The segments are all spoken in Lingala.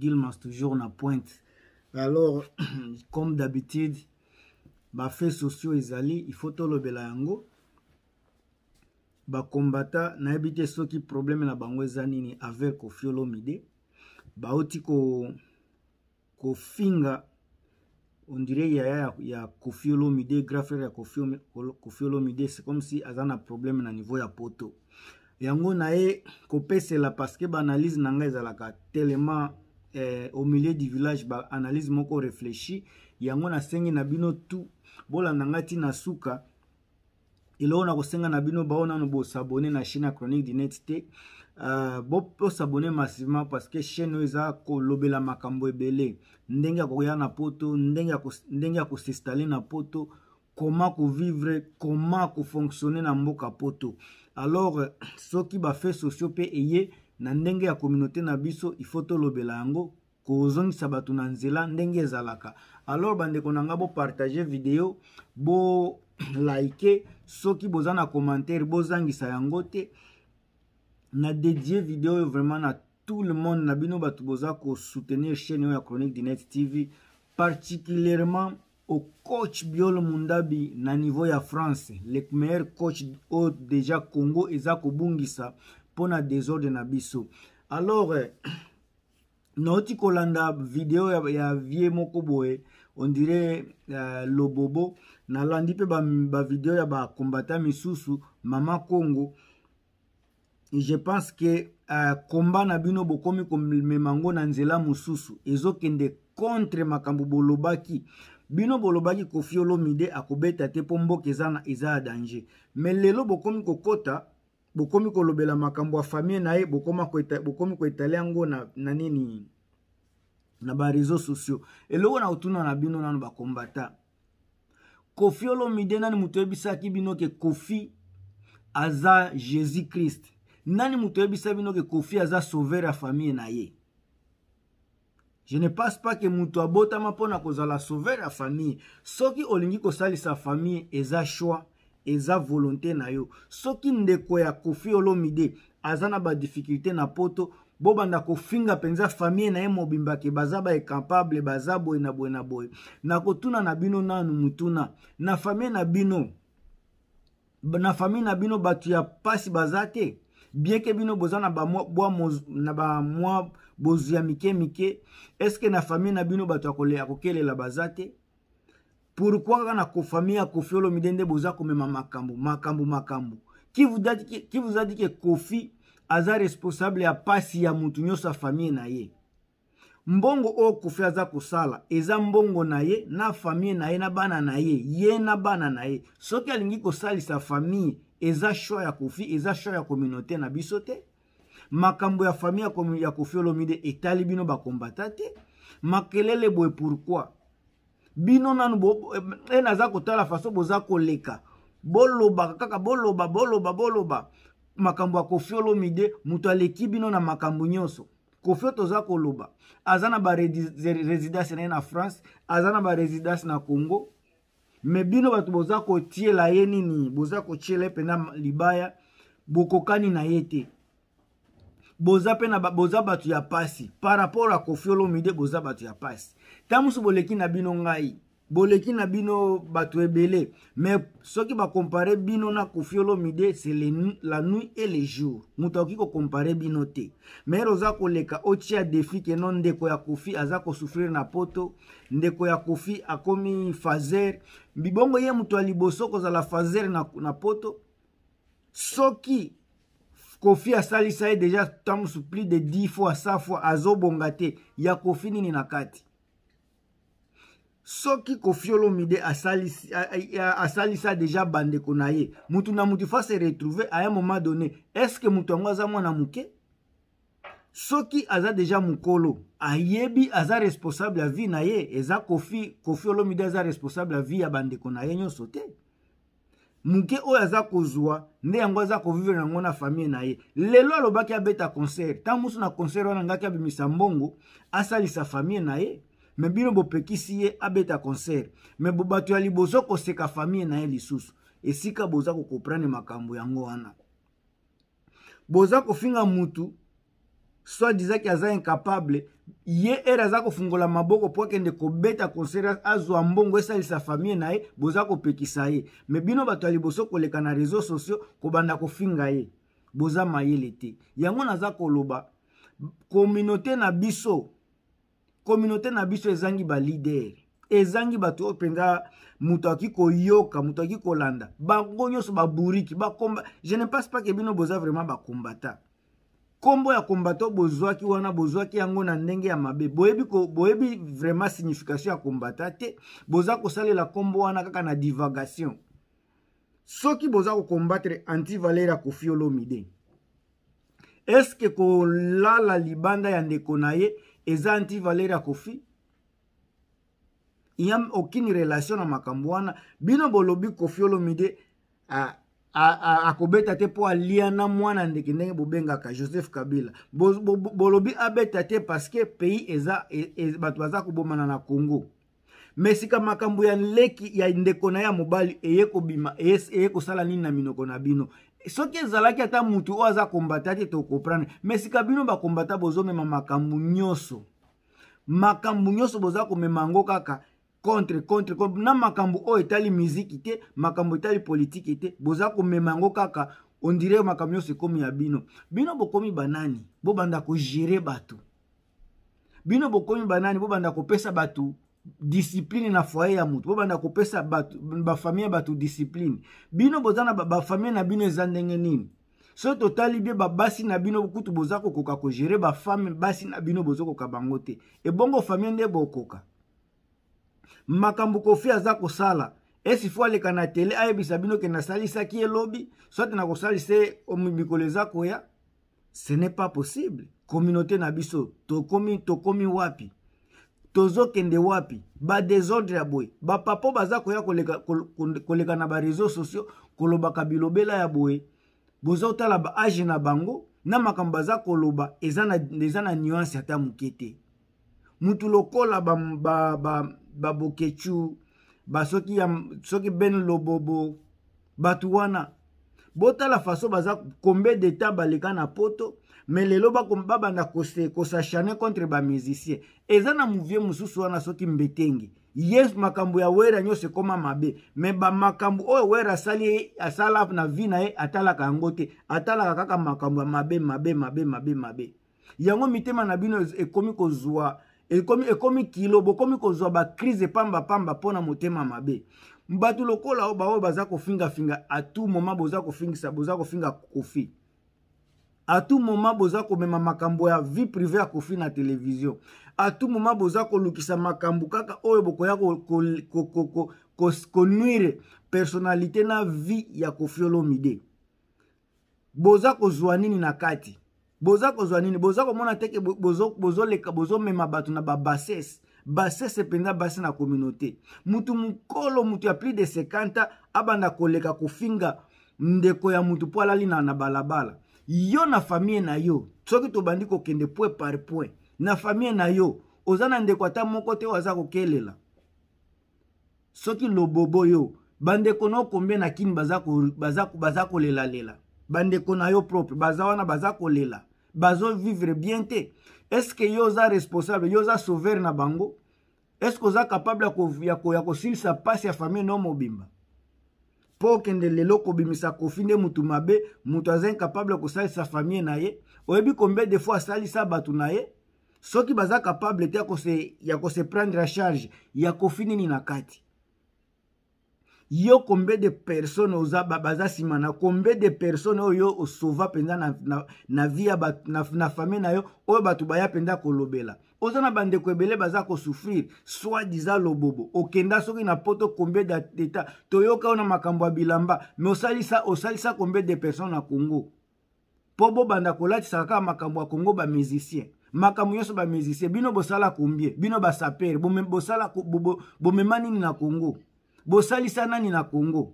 Gilmas toujours na pointe alors comme d'habitude bafait sociaux ezali ifo tolobela yango bakombata nayebi te soki probleme na bango eza nini avec kofi olomide bauti kofinga ko ondire yaya ya, ya kofi olomide grand frère ya kofi olomide c'est comme si aza na probleme na niveau ya poto yango na ye kopesela parce que baanalyse na ngai ezalaka tellement eh, au milieu du village baanalyse moko réfléchi yango nasengi na bino tu bolanda ngai ntina suka eloko na kosenga na bino bao nano bosabone na chaîne ya chronique du net te uh, bosabone massivement parce que chaîne oyo eza kolobela makambo ebele ndenge ya koya na poto ndenge ya kosinstale na poto koma kovivre koma kofonctionne na mboka poto alors soki bafaits sociaux mpe eye na ndenge ya kominauté na biso ifo tolobela yango kozongisa bato na nzela ndenge ezalaka alors bandeko na nga bopartage video bolike soki boza na commentaire bozangisa yango te na dédie video oyo vraiment na tout le monde na bino bato boza kosoutenir chaîne oyo ya chronique du net tv particulièrement au coach biol mundabi na niveau ya france le meilleur coach oyo déjà congo eza kobungisa mpo na desordre na biso alors eh, nauti kolanda video ya, ya vie moko boye ondire uh, lobobo nalandi mpe bavideo ba ya bakombata misusu mama congo je pense ke uh, eh, komba na bino bokomi komema ngo na nzela mosusu ezokende contre makambo bolobaki bino bolobaki kofi olomide akobeta te mpo mboka eza, eza ya danger me lelo bokomi kokota bokomi kolobela makambo ya famille na ye bokomi koetale yango na, na nini na bareseau sociaux eloko na kotuna na bino nano bakombata kofi olomide nani moto oyebisaki bino ke kofi aza jésus christ nani moto oyebisa bino ke kofi aza sauveur ya famille na ye je ne passe pas ke moto abotama mpona kozala sauveur ya famille soki olingi kosalisa famille eza shwi eza volonté na yo soki ndeko ya kofi olomide aza na badiffikulté na poto bobanda kofinga mpenza famille na ye mobimba ke baza baekapable baza boye na boye na boye na kotuna na bino nanu mutuna na famille na bino na famille na bino bato ya mpasi baza te bien ke bino boza na bamwa ba bozwi ya mike mike eske na famille na bino bato ya kokelela baza te pourkui kaka na kofami ya kofi olomide nde boza komema makambo makambo makambo ki vous a dit ke kofi aza responsable ya pasi ya mutu nyonso ya famille na ye mbongo oyo kofi aza kosala eza mbongo na ye na famille na ye na bana na ye ye na bana na ye soki alingi kosalisa famille eza shwa ya kofi eza shwa ya communauté na biso te makambo ya famille ya kofi olomide etali bino bakombata te makelele boye pourkui bino nanu e naza kotala faso boza koleka bolobaka kaka boloba boloba boloba makambo ya kofi olomide moto aleki bino na makambo nyonso kofi toza koloba aza na baresidance na ye na france aza na baresidance na congo me bino bato boza kotiela ye nini boza kotiela ye mpena libaya bokokani na ye te boza mpe boza bato ya pasi par rapport akofi olomide boza bato ya pasi ta mosusu boleki na bino ngai boleki na bino bato ebele mais soki bakompare bino na kofi olomide c'est la nuit et le jour moto akoki kokompare bino te mais oza koleka otia defi keno ndeko ya kofi aza kosufrir na poto ndeko ya kofi akomi fazer bibongo ye moto ya liboso kozala fazer na, na poto soki kofi asalisa ye deja ta mosusu plus de 10 fois 100 fois azobonga te ya kofi nini na kati soki kofi olomide asalisa, asalisa deja bandeko na ye mutu na mutu fa se retrouve à un moment donné estce mutu yango aza mwana moke soki aza deja mokolo ayebi aza responsable ya vie na ye eza kofi kofi olomide aza responsable ya vie ya bandeko na ye nyonso te moke oyo aza kozwa nde yango aza kovivre nango na famille na ye lelo alobaki abeta concert ntango mosu na concert wana angaki abimisa mbongo asalisa famille na ye me bino bopekisi ye abeta concert me bo bato ya liboso koseka famille na ye lisusu esika boza kokomprendre makambo yango wana boza kofinga mutu swadizaki aza incapable ye ere aza kofungola maboko mpo akende kobeta concert azwa mbongo esalisa famille na ye boza kopekisa ye me bino bato ya liboso koleka na réseau sociaux kobanda kofinga ye boza mayele te yango naza koloba kominauté na biso kominauté na biso ezangi balider ezangi bato oyo mpenza moto akoki koyoka moto akoki kolanda bango nyonso baburiki bakomba je ne passe pas ke bino boza vraiment bakombata nkombo ya kombato bozwaki wana bozwaki yango na ndenge ya mabe boyebi, boyebi vraiment signification ya kombata te boza kosalela nkombo wana kaka na divagation soki boza kokombatre antivaler ya kofi olomide eske kolala libanda ya ndeko na ye eza antivaler ya kofi ya okini relation na makambo wana bino bolobi kofi olomide ah, akobeta te mpo alia na mwana ndeke ndenge bobengaka joseph kabila bolobi abeta te parceke pays eza e, e, bato baza kobomana na congo me sika makambo ya leki ya ndeko na ye ya mobali eye kobima eye kosala nini na minoko na bino soki ezalaki ata motu oyo aza kombata te tokomprendre me sika bino bakombata bozomema makambo nyonso makambo nyonso boza komema yango kaka contre contre, contre. na makambo oyo etali miziki te makambo etali politike te boza komema yango kaka ondire makambo nyonso ekomi ya bino bino bokomi banani bobanda kogere bato bino bokomi banani bobanda kopesa bato discipline na foyer ya motu bobanda kopesa bafamille ya bato discipline bino boza na bafamille na bino eza ndenge nini soki totali bie babasi na bino kutu boza kokoka kogere bafame basi na bino bozokoka bango te ebongo famille nde bokoka makambo kofi aza kosala esi fo aleka na tele ayebisa bino ke nasalisaki elobi soki nakosalisa mikolo eza koya ce n'est pas possible kominauté na biso tokomi tokomi wapi tozokende wapi badesordre ya boye bapapa baza koya koleka, koleka, koleka na bareseau sociaux kolobaka bilobela ya boye bozotala baage na bango na makambo baza koloba eza na, eza na nuance ata moke te mutu lokola ba, ba, ba, babokechu basoki ya soki ben lobobo bato wana botala faso baza kombe deta baleka na poto me lelo babanda kosachane contre bamusicien eza na muvie mosusu wana soki mbetengi ye makambo ya wera nyonso ekóma mabe me bamakambo oyo wera asali asala na vi na ye atalaka yango te atalaka kaka makambo ya mabe mabe mabe mabe mabe yango mitema na bino ekómi kozwa ekomi ekomi kilo bokomi kozwa bakrise pambapamba mpona motema mabe bato lokola oyo baoyo baza kofingafinga atu moma boza kofingisa boza kofinga kofi atu moma boza komema makambo ya vie prive ya kofi na televizio atu moma boza kolukisa makambo kaka oyo bokoya konwire ko, ko, ko, ko, ko, personalité na vie ya kofi olomide boza kozwa nini na kati boza kozwa nini boza komona teke bozoleka bozomema bato na babassese basese mpenza basi na kominauté mutu mokolo mutu ya plus de 50 abanda koleka kofinga ndeko ya mutu mpo alali na, na balabala yo na famille na yo soki tobandi kokende point par point na famille na yo oza na ndeko ata moko te oaza kokelela soki lobobo yo bandeko na yo kombie na kini baza kolelalela ko, ko bandeko na yo propre baza wana baza kolela bazovivre bien te eske yo oza responsable yo oza sauveur na bango eske oza kapable ya kosilisa mpasi ya famille no mobimba mpo okende lelo kobimisa kofi nde motu mabe moto aza incapable kosalisa famille na ye oyebi combien de fois asalisa bato na ye soki baza capable te ya kose prendre a charge ya kofi nini na kati yo combien de personne oza baza nsima na combien de personne oyo yo osauva mpenza na, na, na vie ya na, na famille na yo oyo bato baya mpenza kolobela oza na bandeko ebele baza kosouffrir soit diza lobobo okenda soki na poto combien d'état toyoka oyo na makambo ya bilamba me osalisa, osalisa combien de personne na congo mpo bobanda kolatisaka kaka makambo ya congo bamusicien makambo nyonso bamusicien bino bosala combien bino basapere bomema bo, bo, bo, nini na congo bosalisa nani na congo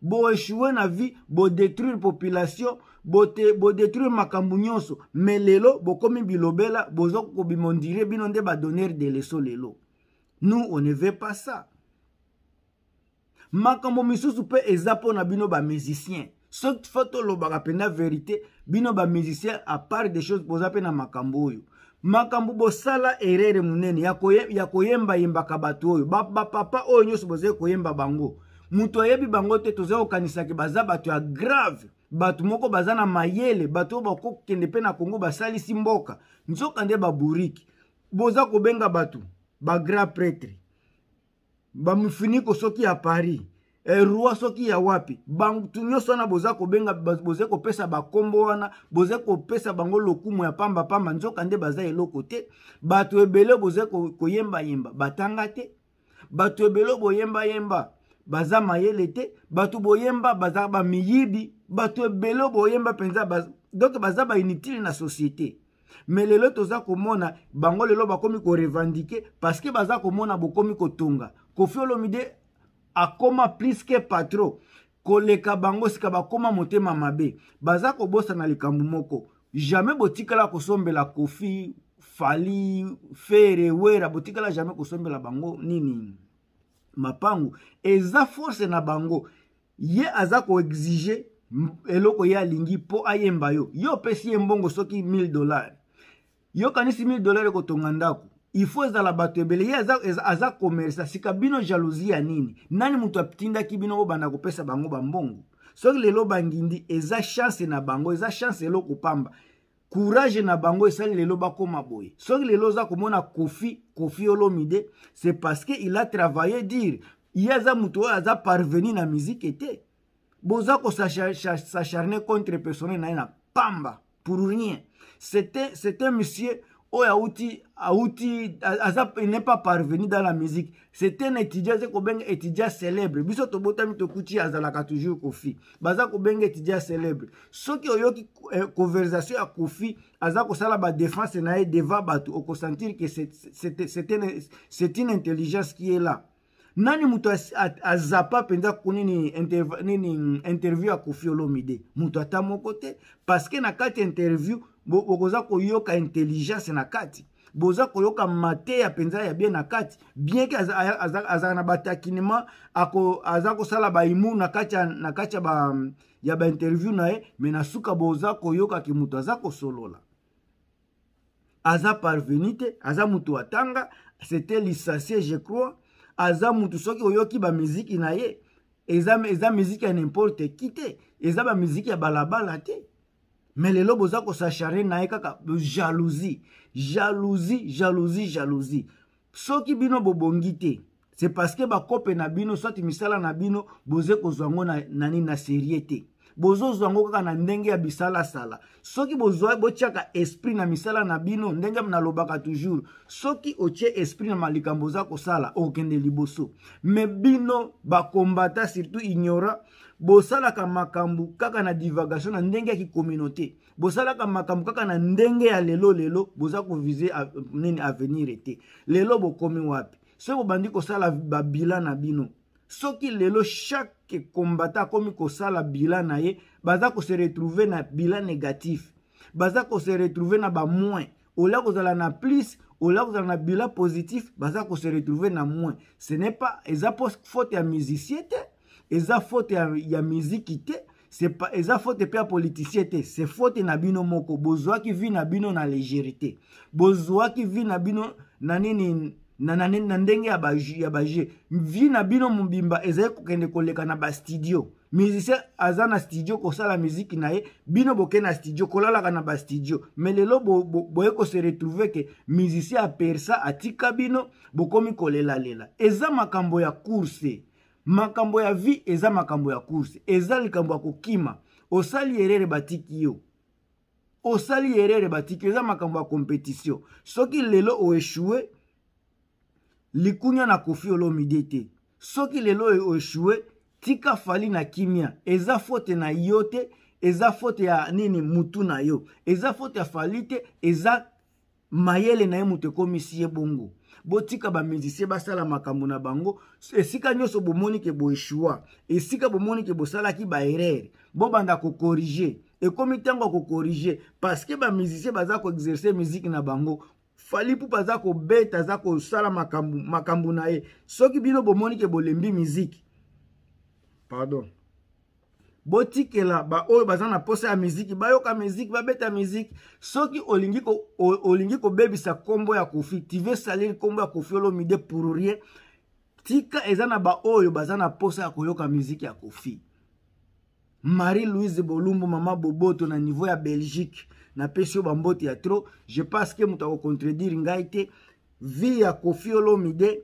boeshue na vie bodétruire population bodétruire bo makambo nyonso me lelo bokomi bilobela boza kobima ondire bino nde badonneur de leso lelo nous on ne veut pas ça makambo misusu mpe eza mpona bino bamusicien soki fo tolobaka mpenza verité bino bamusicien apart des choses boza mpe na makambo oyo makambo bosala erere monene ya koyembayembaka bato oyo bapapa oyo nyonso bozali koyemba bango moto ayebi bango te tozali kokanisaki baza bato ya grave bato moko baza na mayele bato oyo bakokende mpe na kongo basalisi mboka nzoka nde baburiki boza kobenga bato bagrand pretre bamufiniko soki ya paris Eh, roi soki ya wapi bato nyonso wana boza kobenga boza kopesa bakombo wana boza kopesa bango lokumu ya pambapamba nzoka nde baza eloko te bato ebele boza koyembayemba batanga te bato ebele boyembayemba baza mayele te bato boyemba baza bamiyibi bato ebele boyemba mpenza donk baza bainutile na société me lelo toza komona bango lelo bakomi korevandike parceke baza komona bokomi kotonga kofi olomide akoma pliske patro koleka bango sika bakoma motema mabe baza kobosana likambo moko jamai botikala kosombela kofi fali fere wera botikala jamai kosombela bango nini mapangu eza force na bango ye aza koexige eloko ye alingi mpo ayemba yo yo opesi ye mbongo soki 1000 dollar yokanisi 1000 dollar ekotonga ndako il faut ezala bato ebele ye aza komersa sika bino jalousie ya nini nani moto atindaki bino obanda kopesa bango bambongo soki lelo bangindi eza chance na bango eza chance eloko pamba courage na bango esali lelo bakoma boye soki lelo oza komona kofi kofi olomide c'est parce que il a travaillé dire ye aza moto oyo aza parveni na miziki te boza kosacharne contre personnel na ye na pamba pour rien c'est un monsieur oyo auti auti aza n'est pas parvenu dans la musique c'est un étudiant aza kobenga étudiant célèbre biso tobotami tokuti azalaka toujours kofi baza kobenga étudiant célèbre soki oyoki eh, conversation ya kofi aza kosala badéfense na ye devant bato okosentir ke c'est une intelligence qui est là nani moto azapa mpenza kunini interv, nini interview ya kofi olomide moto ata moko te parce que na kati ya interview bokoza koyoka intelligence na kati boza koyoka mateya mpenza ya bien na kati bien ke azaka aza, aza na batakinema ako, aza kosala baimu na kati na kati ba, ya bainterview na ye me na suka boza koyokaki moto aza kosolola aza parveni te aza moto atanga c'était lisacie je crois aza motu soki oyoki bamiziki na ye eza, eza miziki ya nimporte ki te eza bamiziki ya balabala te me lelo boza kosachare na ye kaka jalousie jalousie jalousie jalousie soki bino bobongi te c'est parce que bakope na bino soki misala na bino boze kozwa yango na nini na serie te bozozwa yango kaka na ndenge ya bisalasala soki botiaka esprit na misala na bino ndenge nalobaka toujours soki otie esprit na malikambo oza kosala okende liboso me bino bakombata surtout ignorant bosalaka makambo kaka na divagation na ndenge ya kikommunauté bosalaka makambo kaka na ndenge ya lelo lelo boza kovize nini avenir ete lelo bokomi wapi soki bobandi kosala babila na bino soki lelo chaque kombata akomi kosala bilan na ye baza kose retrouve na bilan négatif baza kose retrouve na bamoin olia kozala na plus olia kozala na bilan positif baza kose retrouve na moins ce n'est pas eza po faute ya musicien te eza faute ya, ya miziki te eza faute mpe ya politicien te se faute na bino moko bozwaki vi na bino na légérité bozwaki vi na bino na nini na, na, na ndenge ya baje ya baje vie na bino mobimba ezali kokende koleka na bastudio musicien aza na studio kosala miziki na ye bino bokende na studio kolalaka na bastudio me lelo boye bo, bo kose retrouve ke musicien apersa atika bino bokomi kolelalela eza makambo ya course makambo ya vie eza makambo ya course eza likambo ya kokima osali erere batiki yo osali erere batiki yo eza makambo ya compétition soki lelo oeshue likunya na kofi olomide te soki lelo e oeshue tika fali na kimia eza fote na yo te eza fote ya nini mutu na yo eza fote ya fali te eza mayele na ye moto ekomisi ye bongo botika bamédisie basala makambo na bango esika nyonso bomoni ke boeshua esika bomoni ke bosalaki baerreur bobanda kokorige ekomi ntango ya kokorige parceke bamusicien baza koexerce miziki na bango fali pupa aza kobeta aza kosala makambo, makambo na ye soki bino bomoni ke bolembi miziki pardon botikela baoyo baza na posa ya miziki bayoka miziki babeta miziki soki olingi, ko, olingi kobebisa nkombo ya kofi tive salir nkombo ya kofi olomide pour rien tika eza na baoyo baza na posa ya koyoka miziki ya kofi marie louise bolumbu mama boboto na niveau ya belgique napesi yo bambote ya tro je pense ke moto akocontredire ngai te vi ya kofi olomide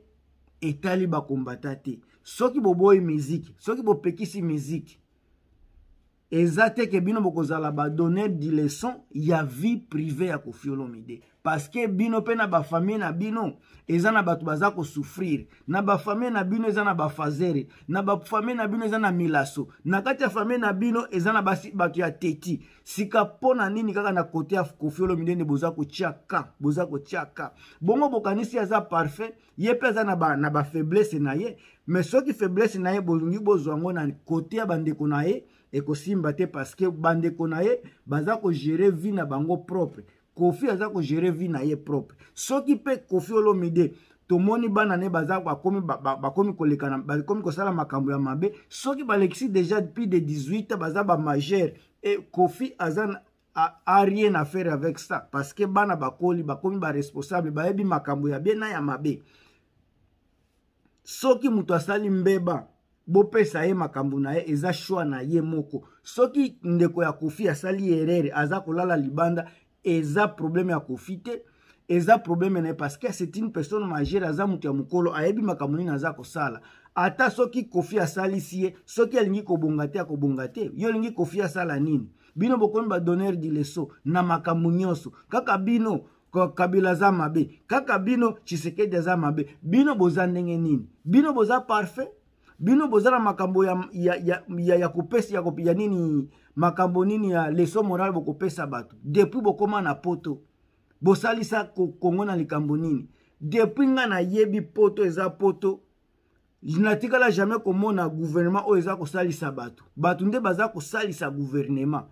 etali bakombata te soki boboyi miziki soki bopekisi miziki eza teke bino bokozala badonner dileson ya vie prive ya kofiolomi de parceke bino mpe na bafamie na bino eza na bato baza kosufrire na bafamie na bino eza na bafazere na bafamie na bino eza na milaso na kati ya famie na bino eza na bato ya teti sika mpo na nini kaka na kote ya kofiolomi ndene boza kotia ka boza kotia ka bongo bokanisi aza parfait ye mpe aza na, ba, na bafaiblesse na ye me soki faiblesse na ye bolingi bozwa yango na kote ya bandeko na ye ekosimba te parceke bandeko na ye baza kogere vi na bango propre kofi aza kogere vi na ye propre soki mpe kofi olomide tomoni bana ne baza bakomi bakomi kolekana bakomi kosala makambo ya mabe soki balekisi deja depuis de 18 baza bamagere e kofi aza arie na faire avec ça parceke bana bakoli bakomi baresponsable bayebi makambo ya bie na ya mabe soki moto asali mbeba bopesa ye makambo na ye eza shwa na ye moko soki ndeko ya kofi asali erere aza kolala libanda eza probleme ya kofi te eza probleme na ye parceke c'est une personne magere aza moto ya mokolo ayebi makambo nini aza kosala ata soki kofi asalisi ye soki alingi kobonga te akobonga te yo olingi kofi asala nini bino bokomi badonneur di leso na makambo nyonso kaka bino kabila aza mabe kaka bino tshisekedi aza mabe bino boza ndenge nini bino boza parfait bino boza na makambo ya, ya, ya, ya, ya kopesa ya, ya nini makambo nini ya leson morale bokopesa bato depuis bokóma na poto bosalisa kongo na likambo nini depuis ngai nayebi poto eza poto natikala jamai komona guvernema oyo eza kosalisa bato bato nde baza kosalisa guvernema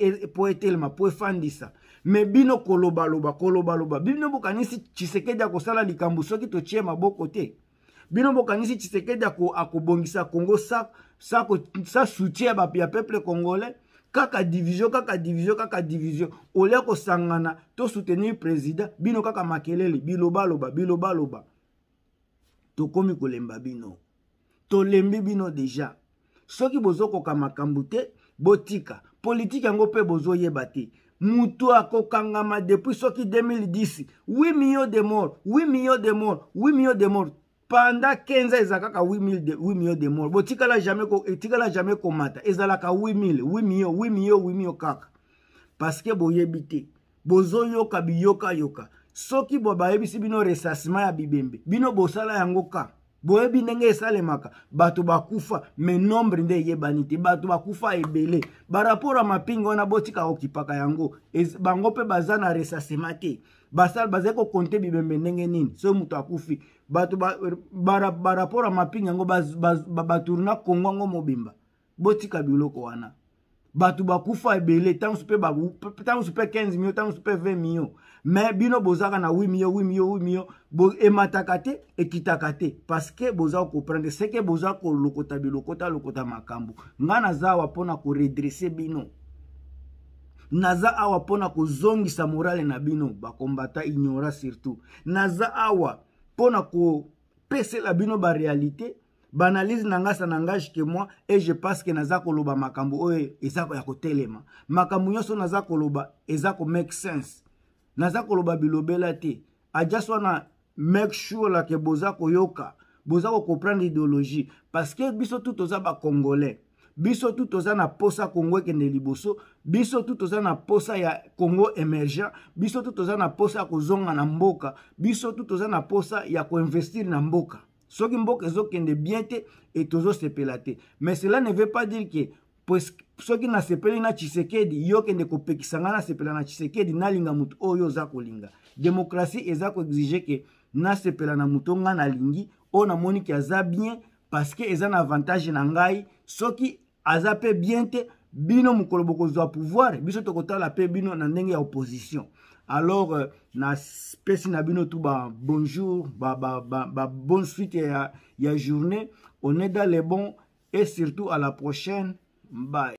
e, po etelema po efandisa me bino kolobaloba kolobaloba bino bokanisi chisekedi ya kosala likambo soki totie maboko te bino bokanisi tshisekedi akobongisa congo sa, sa, sa soutien ya peuple congolais kaka division kaka division kaka division olia kosangana to soutenir président bino kaka makelele bilobaloba bilobaloba tokomi kolemba bino tolembi bino deja soki bozokoka makambo te botika politike yango mpe bozoyeba te mutu akokangama depuis soki 2010 8 million de mort 8 million de mort 8 million de mort pendant 15 ans eza eh, kaka 8 million de mort botikala jamais komata ezalaka 8 million 8 million 8 million kaka parceke boyebi te bozoyoka biyokayoka soki bo bayebisi bino resasima ya bibembe bino bosala yango kaka boyebi ndenge esalemaka bato bakufa me nombre nde eyebani te bato bakufa ebele baraport ya mapinga wana botika kokipaka yango e, bango mpe baza na resasema te bazali kokonte bibembe ndenge nini so moto akufi bato baraport er, ya mapinga yango baturna kongo yango mobimba botika biloko wana bato bakufa ebele ntango mpe 15 mio ntango mpe 20 mio me bino bozalaka na wimiyo wimiyo wimiyo emataka te ekitaka te parceke boza koprendre seke boza kolokota bilokota lokota makambo ngai naza awa mpona koredrese bino naza awa mpona kozongisa morale na bino bakombata ignora surtout naza awa mpona kopesela bino barealité banalyse na ngai sa na ngai jike moi e je pense ke naza koloba makambo oyo eza ya kotelema makambo nyonso naza koloba eza komake sense naza koloba bilobela te adjas wana make sure lake boza koyoka boza kocomprendre idéologie parce que biso tu toza bacongolais biso tu toza na posa kongo ekende liboso biso tu toza na posa ya kongo émergent biso tu toza na posa ya kozonga na mboka biso tu toza na posa ya koinvestir na mboka soki mboka ezokende bien te e tozosepela te mais cela ne veut pas dire ke soki nasepeli na tshisekedi yo kende kopekisa ngai nasepela na tshisekedi nalinga motu oyo oza kolinga demokrasi eza koexige ke nasepela na motu oyo ngai nalingi oyo namoniki aza bien parceke eza na avantage na ngai soki aza mpe bien te bino mokolo bokozwa pouvoir biso tokotala mpe bino na ndenge ya opposition alors euh, napesi na bino tu babonjour babonne suite ya, ya journée on est dans le bon et surtout à la prochaine Bye.